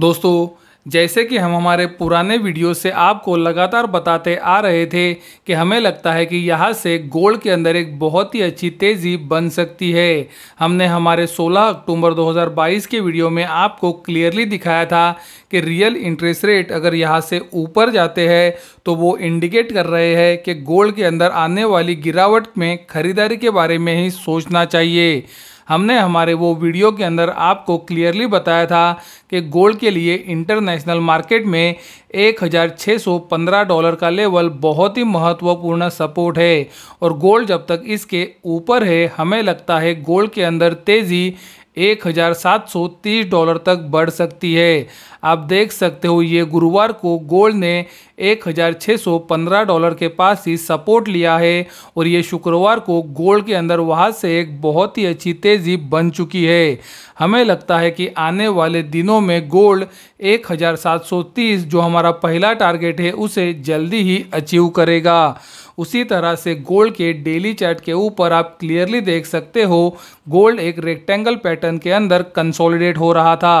दोस्तों जैसे कि हम हमारे पुराने वीडियो से आपको लगातार बताते आ रहे थे कि हमें लगता है कि यहाँ से गोल्ड के अंदर एक बहुत ही अच्छी तेज़ी बन सकती है हमने हमारे 16 अक्टूबर 2022 के वीडियो में आपको क्लियरली दिखाया था कि रियल इंटरेस्ट रेट अगर यहाँ से ऊपर जाते हैं तो वो इंडिकेट कर रहे हैं कि गोल्ड के अंदर आने वाली गिरावट में खरीदारी के बारे में ही सोचना चाहिए हमने हमारे वो वीडियो के अंदर आपको क्लियरली बताया था कि गोल्ड के लिए इंटरनेशनल मार्केट में 1615 डॉलर का लेवल बहुत ही महत्वपूर्ण सपोर्ट है और गोल्ड जब तक इसके ऊपर है हमें लगता है गोल्ड के अंदर तेज़ी एक हज़ार सात सौ तीस डॉलर तक बढ़ सकती है आप देख सकते हो ये गुरुवार को गोल्ड ने एक हज़ार छः सौ पंद्रह डॉलर के पास ही सपोर्ट लिया है और ये शुक्रवार को गोल्ड के अंदर वहाँ से एक बहुत ही अच्छी तेज़ी बन चुकी है हमें लगता है कि आने वाले दिनों में गोल्ड एक हज़ार सात सौ तीस जो हमारा पहला टारगेट है उसे जल्दी ही अचीव करेगा उसी तरह से गोल्ड के डेली चार्ट के ऊपर आप क्लियरली देख सकते हो गोल्ड एक रेक्टेंगल पैटर्न के अंदर कंसोलिडेट हो रहा था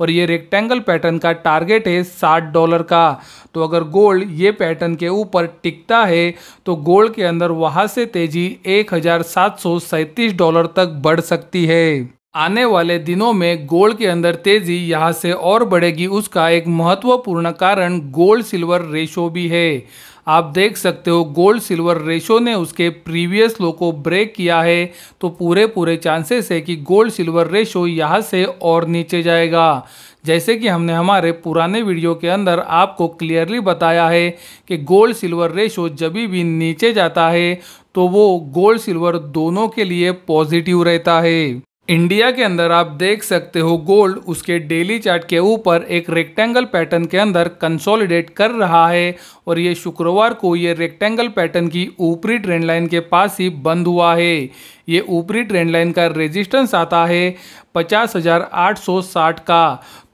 और ये रेक्टेंगल पैटर्न का टारगेट है साठ डॉलर का तो अगर गोल्ड ये पैटर्न के ऊपर टिकता है तो गोल्ड के अंदर वहाँ से तेजी एक डॉलर तक बढ़ सकती है आने वाले दिनों में गोल्ड के अंदर तेजी यहाँ से और बढ़ेगी उसका एक महत्वपूर्ण कारण गोल्ड सिल्वर रेशो भी है आप देख सकते हो गोल्ड सिल्वर रेशो ने उसके प्रीवियस लो को ब्रेक किया है तो पूरे पूरे चांसेस है कि गोल्ड सिल्वर रेशो यहाँ से और नीचे जाएगा जैसे कि हमने हमारे पुराने वीडियो के अंदर आपको क्लियरली बताया है कि गोल्ड सिल्वर रेशो जब भी नीचे जाता है तो वो गोल्ड सिल्वर दोनों के लिए पॉजिटिव रहता है इंडिया के अंदर आप देख सकते हो गोल्ड उसके डेली चार्ट के ऊपर एक रेक्टेंगल पैटर्न के अंदर कंसोलिडेट कर रहा है और ये शुक्रवार को ये रेक्टेंगल पैटर्न की ऊपरी ट्रेंड लाइन के पास ही बंद हुआ है ये ऊपरी ट्रेंड लाइन का रेजिस्टेंस आता है पचास हज़ार आठ सौ साठ का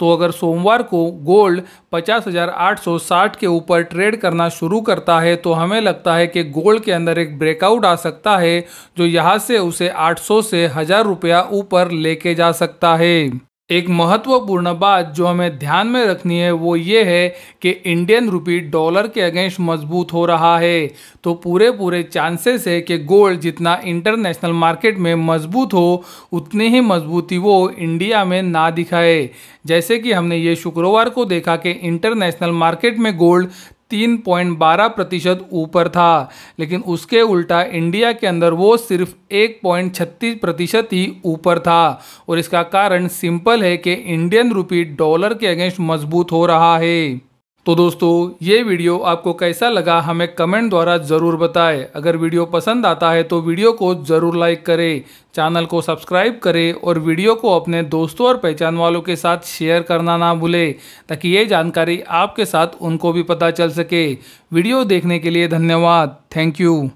तो अगर सोमवार को गोल्ड पचास हज़ार आठ सौ साठ के ऊपर ट्रेड करना शुरू करता है तो हमें लगता है कि गोल्ड के अंदर एक ब्रेकआउट आ सकता है जो यहाँ से उसे आठ सौ से हज़ार रुपया ऊपर लेके जा सकता है एक महत्वपूर्ण बात जो हमें ध्यान में रखनी है वो ये है कि इंडियन रुपी डॉलर के अगेंस्ट मजबूत हो रहा है तो पूरे पूरे चांसेस है कि गोल्ड जितना इंटरनेशनल मार्केट में मजबूत हो उतनी ही मजबूती वो इंडिया में ना दिखाए जैसे कि हमने ये शुक्रवार को देखा कि इंटरनेशनल मार्केट में गोल्ड तीन पॉइंट बारह प्रतिशत ऊपर था लेकिन उसके उल्टा इंडिया के अंदर वो सिर्फ एक पॉइंट छत्तीस प्रतिशत ही ऊपर था और इसका कारण सिंपल है कि इंडियन रुपी डॉलर के अगेंस्ट मजबूत हो रहा है तो दोस्तों ये वीडियो आपको कैसा लगा हमें कमेंट द्वारा ज़रूर बताएं अगर वीडियो पसंद आता है तो वीडियो को ज़रूर लाइक करें चैनल को सब्सक्राइब करें और वीडियो को अपने दोस्तों और पहचान वालों के साथ शेयर करना ना भूलें ताकि ये जानकारी आपके साथ उनको भी पता चल सके वीडियो देखने के लिए धन्यवाद थैंक यू